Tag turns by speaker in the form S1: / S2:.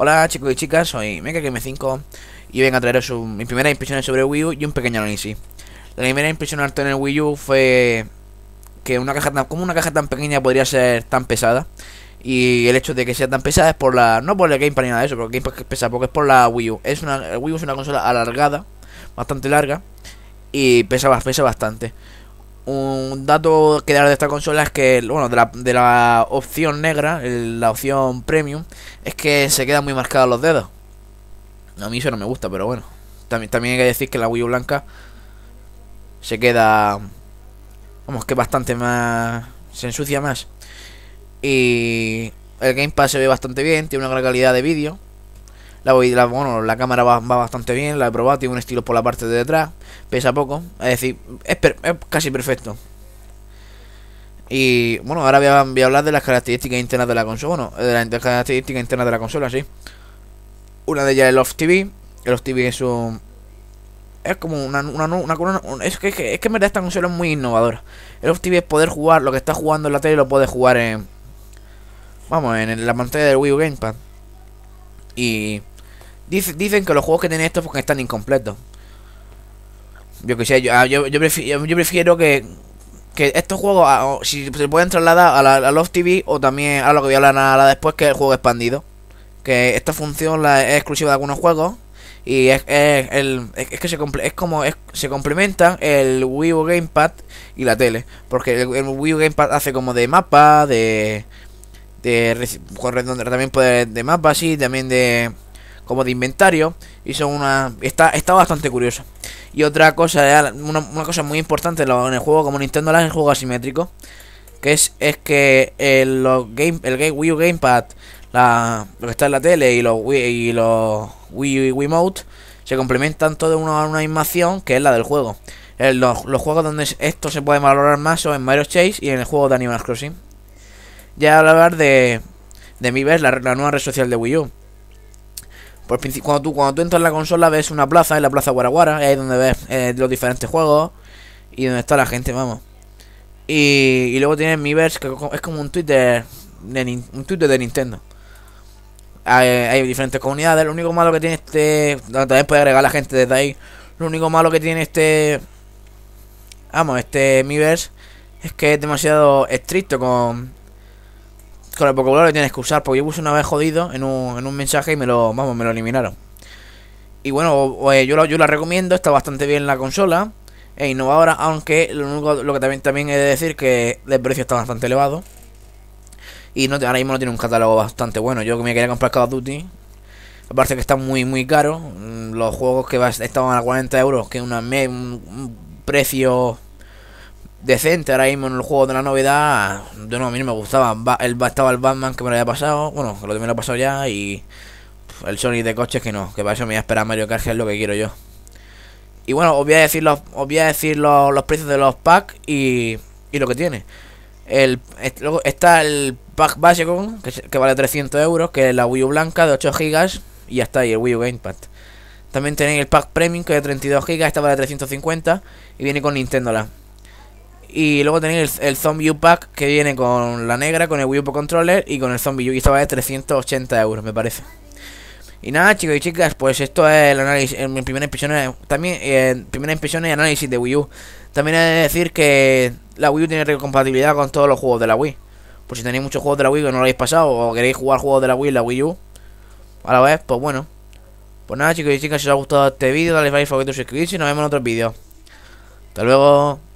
S1: Hola chicos y chicas, soy megagame 5 y vengo a traeros mis primeras impresiones sobre Wii U y un pequeño análisis. La primera impresión al en el Wii U fue que una caja tan, como una caja tan pequeña podría ser tan pesada. Y el hecho de que sea tan pesada es por la. no por el Gamepad ni nada de eso, porque es porque es por la Wii U. Es una, el Wii U es una consola alargada, bastante larga, y pesa, pesa bastante. Un dato que dar de esta consola es que, bueno, de la, opción negra, la opción premium, es que se quedan muy marcados los dedos. A mí eso no me gusta, pero bueno. También, también hay que decir que la Wii U blanca se queda... Vamos, que bastante más... Se ensucia más. Y el Game Pass se ve bastante bien, tiene una gran calidad de vídeo. La, la, bueno, la cámara va, bastante bien, la he probado, tiene un estilo por la parte de detrás, pesa poco, es decir, es, casi perfecto. Y bueno, ahora voy a, hablar de las características internas de la consola, bueno, de las, características internas de la consola, sí. Una de ellas es el Off TV, el Off TV es un... Es como una... una, es, que, es, que, es en verdad esta consola es muy innovadora. El Off TV es poder jugar, lo que está jugando en la tele lo puedes jugar en... Vamos, en, en la pantalla del Wii U Gamepad. Y dicen que los juegos que tienen estos porque están incompletos. Yo que sé, ah, yo, prefiero, que, que estos juegos, ah, si se pueden trasladar a, la, a los TV o también a lo que voy a hablar después, que es el juego expandido. Que esta función la, es exclusiva de algunos juegos y es, que se es como se complementa el Wii U Gamepad y la tele porque el Wii U Gamepad hace como de mapa de de donde también puede de mapa y también de como de inventario y son una está está bastante curioso y otra cosa una, cosa muy importante en el juego como Nintendo Land es el juego asimétrico que es es que el, los game el game, Wii U gamepad la, lo que está en la tele y los Wii y los Wii Mode Wiimote se complementan todo en una, una animación que es la del juego eh, los, los juegos donde esto se puede valorar más son en Mario Chase y en el juego de Animal Crossing ya hablar de, de Miiverse, la, la nueva red social de Wii U. cuando, tú, cuando tú entras en la consola ves una plaza, es la plaza Guaraguara, ahí es donde ves eh, los diferentes juegos y donde está la gente, vamos. Y, luego tienes Miverse que es como un Twitter de, un Twitter de Nintendo. Hay, diferentes comunidades, lo único malo que tiene este... También puede agregar la gente desde ahí. Lo único malo que tiene este... Vamos, este Miiverse es que es demasiado estricto con, con el lo tienes que usar. Porque yo puse una vez jodido en un, en un mensaje y me lo, vamos, me lo eliminaron. Y bueno, eh, yo, la, yo la recomiendo, está bastante bien la consola. E innovadora, aunque lo, lo que también, también he de decir que el precio está bastante elevado. Y no, ahora mismo no tiene un catálogo bastante bueno. Yo que me quería comprar Call of Duty. Me parece que está muy, muy caro. Mm, los juegos que estaban a 40 euros, que es un precio decente ahora mismo en el juego de la novedad. Yo no, a mí no me gustaba. El, estaba el Batman que me lo había pasado. Bueno, que lo que me lo ha pasado ya. Y el Sonic de coches que no. Que para eso me voy a esperar Mario Kart, que es lo que quiero yo. Y bueno, os voy a decir los, os voy a decir los, precios de los packs y, y lo que tiene. El, está el pack básico, que, vale 300 euros, que es la Wii U blanca de 8 GB y ya está, y el Wii U Gamepad. También tenéis el pack premium, que es de 32 GB, esta vale 350 y viene con Nintendo la y luego tenéis el, Zombie U Pack que viene con la negra, con el Wii U Controller y con el Zombie U. Y esto vale 380 euros, me parece. Y nada, chicos y chicas, pues esto es el análisis, primera impresión, también eh, primera impresión y análisis de Wii U. También he de decir que la Wii U tiene compatibilidad con todos los juegos de la Wii. Por si tenéis muchos juegos de la Wii que no lo habéis pasado o queréis jugar juegos de la Wii en la Wii U a la vez, pues bueno. Pues nada, chicos y chicas, si os ha gustado este vídeo, dale like, favorito, suscribirse y nos vemos en otros vídeos. Hasta luego.